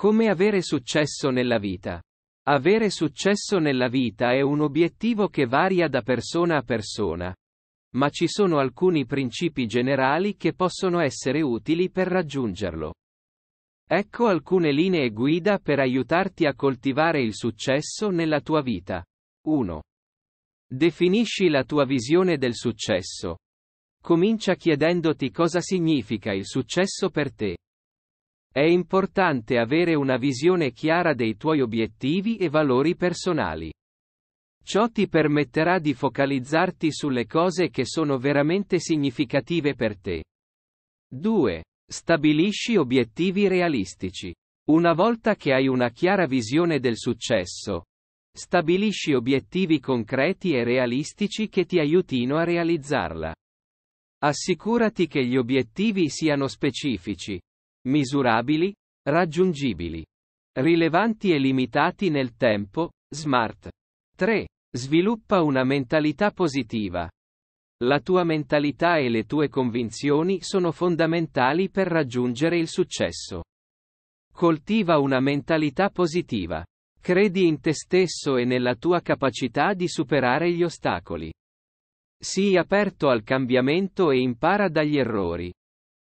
Come avere successo nella vita? Avere successo nella vita è un obiettivo che varia da persona a persona. Ma ci sono alcuni principi generali che possono essere utili per raggiungerlo. Ecco alcune linee guida per aiutarti a coltivare il successo nella tua vita. 1. Definisci la tua visione del successo. Comincia chiedendoti cosa significa il successo per te. È importante avere una visione chiara dei tuoi obiettivi e valori personali. Ciò ti permetterà di focalizzarti sulle cose che sono veramente significative per te. 2. Stabilisci obiettivi realistici. Una volta che hai una chiara visione del successo, stabilisci obiettivi concreti e realistici che ti aiutino a realizzarla. Assicurati che gli obiettivi siano specifici, misurabili, raggiungibili, rilevanti e limitati nel tempo, smart. 3. Sviluppa una mentalità positiva. La tua mentalità e le tue convinzioni sono fondamentali per raggiungere il successo. Coltiva una mentalità positiva. Credi in te stesso e nella tua capacità di superare gli ostacoli. Sii aperto al cambiamento e impara dagli errori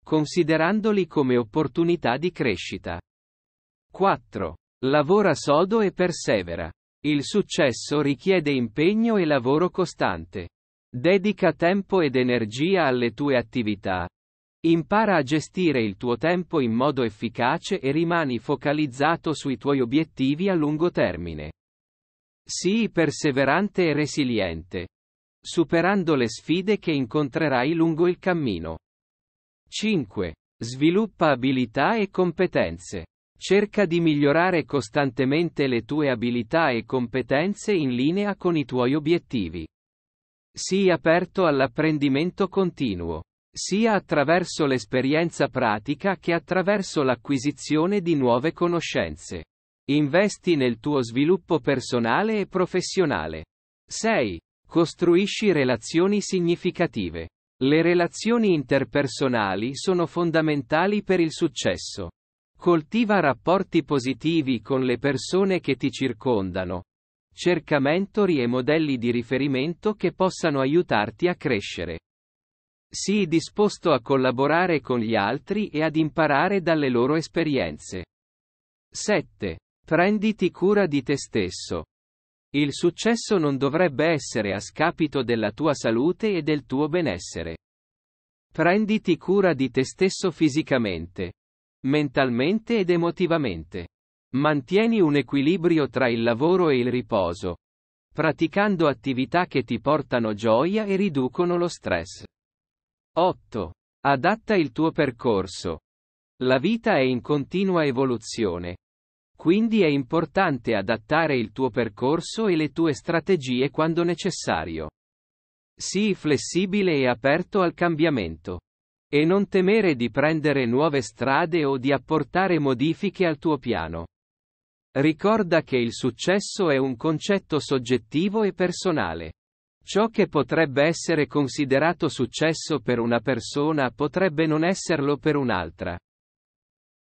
considerandoli come opportunità di crescita. 4. Lavora sodo e persevera. Il successo richiede impegno e lavoro costante. Dedica tempo ed energia alle tue attività. Impara a gestire il tuo tempo in modo efficace e rimani focalizzato sui tuoi obiettivi a lungo termine. Sii perseverante e resiliente, superando le sfide che incontrerai lungo il cammino. 5. Sviluppa abilità e competenze. Cerca di migliorare costantemente le tue abilità e competenze in linea con i tuoi obiettivi. Sii aperto all'apprendimento continuo, sia attraverso l'esperienza pratica che attraverso l'acquisizione di nuove conoscenze. Investi nel tuo sviluppo personale e professionale. 6. Costruisci relazioni significative. Le relazioni interpersonali sono fondamentali per il successo. Coltiva rapporti positivi con le persone che ti circondano. Cerca mentori e modelli di riferimento che possano aiutarti a crescere. Sii disposto a collaborare con gli altri e ad imparare dalle loro esperienze. 7. Prenditi cura di te stesso. Il successo non dovrebbe essere a scapito della tua salute e del tuo benessere. Prenditi cura di te stesso fisicamente, mentalmente ed emotivamente. Mantieni un equilibrio tra il lavoro e il riposo, praticando attività che ti portano gioia e riducono lo stress. 8. Adatta il tuo percorso. La vita è in continua evoluzione. Quindi è importante adattare il tuo percorso e le tue strategie quando necessario. Sii flessibile e aperto al cambiamento. E non temere di prendere nuove strade o di apportare modifiche al tuo piano. Ricorda che il successo è un concetto soggettivo e personale. Ciò che potrebbe essere considerato successo per una persona potrebbe non esserlo per un'altra.